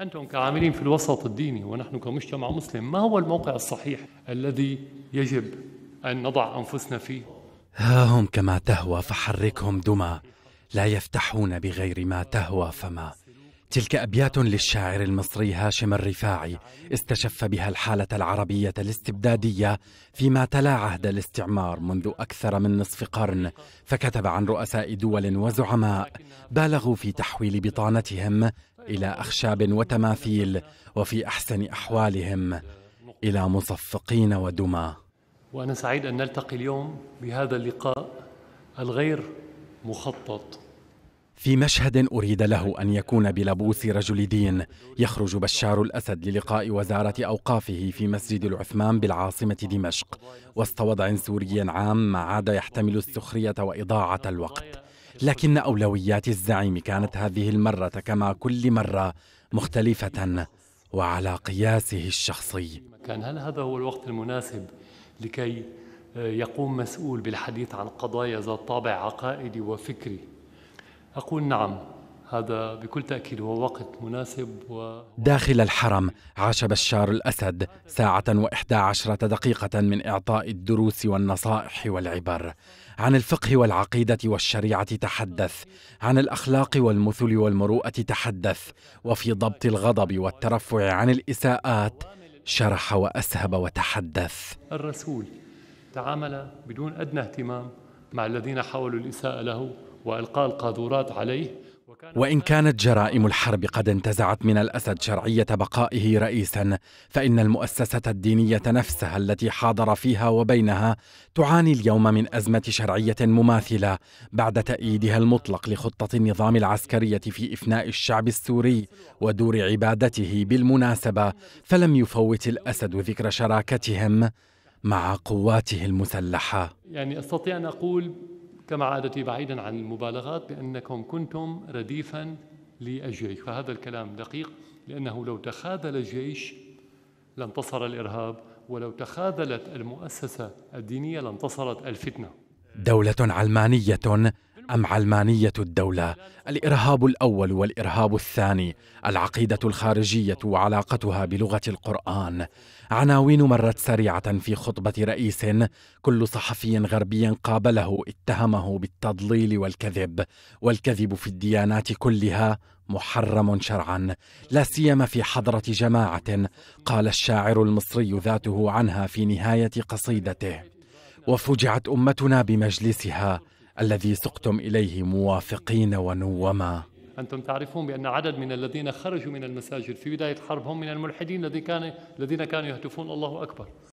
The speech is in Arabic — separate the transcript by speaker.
Speaker 1: أنتم كعاملين في الوسط الديني ونحن كمجتمع مسلم ما هو الموقع الصحيح الذي يجب أن نضع أنفسنا فيه؟
Speaker 2: ها هم كما تهوى فحركهم دمى لا يفتحون بغير ما تهوى فما تلك أبيات للشاعر المصري هاشم الرفاعي استشف بها الحالة العربية الاستبدادية فيما تلا عهد الاستعمار منذ أكثر من نصف قرن فكتب عن رؤساء دول وزعماء بالغوا في تحويل بطانتهم الى اخشاب وتماثيل وفي احسن احوالهم الى مصفقين ودمى
Speaker 1: وانا سعيد ان نلتقي اليوم بهذا اللقاء الغير مخطط
Speaker 2: في مشهد أريد له أن يكون بلبوس رجل دين يخرج بشار الأسد للقاء وزارة أوقافه في مسجد العثمان بالعاصمة دمشق وسط وضع سوري عام ما عاد يحتمل السخرية وإضاعة الوقت لكن أولويات الزعيم كانت هذه المرة كما كل مرة مختلفة وعلى قياسه الشخصي
Speaker 1: كان هل هذا هو الوقت المناسب لكي آه، يقوم مسؤول بالحديث عن قضايا ذات طابع عقائدي وفكري أقول نعم هذا بكل تأكيد هو وقت مناسب و...
Speaker 2: داخل الحرم عاش بشار الأسد ساعة وإحدى عشرة دقيقة من إعطاء الدروس والنصائح والعبر عن الفقه والعقيدة والشريعة تحدث عن الأخلاق والمثل والمروءة تحدث وفي ضبط الغضب والترفع عن الإساءات شرح وأسهب وتحدث
Speaker 1: الرسول تعامل بدون أدنى اهتمام مع الذين حاولوا الإساءة له وإلقاء القاذورات عليه
Speaker 2: وان كانت جرائم الحرب قد انتزعت من الاسد شرعيه بقائه رئيسا فان المؤسسه الدينيه نفسها التي حاضر فيها وبينها تعاني اليوم من ازمه شرعيه مماثله بعد تاييدها المطلق لخطه النظام العسكريه في افناء الشعب السوري ودور عبادته بالمناسبه فلم يفوت الاسد ذكر شراكتهم مع قواته المسلحه
Speaker 1: يعني استطيع ان اقول كما عادتي بعيدا عن المبالغات بأنكم كنتم رديفا للجيش فهذا الكلام دقيق لأنه لو تخاذل الجيش لانتصر الإرهاب ولو تخاذلت المؤسسة الدينية لانتصرت الفتنة دولة
Speaker 2: علمانية أم علمانية الدولة الإرهاب الأول والإرهاب الثاني العقيدة الخارجية وعلاقتها بلغة القرآن عناوين مرت سريعة في خطبة رئيس كل صحفي غربي قابله اتهمه بالتضليل والكذب والكذب في الديانات كلها محرم شرعا لا سيما في حضرة جماعة قال الشاعر المصري ذاته عنها في نهاية قصيدته وفجعت أمتنا بمجلسها الذي سقتم إليه موافقين ونوما
Speaker 1: أنتم تعرفون بأن عدد من الذين خرجوا من المساجد في بداية الحرب هم من الملحدين الذين كانوا يهتفون الله أكبر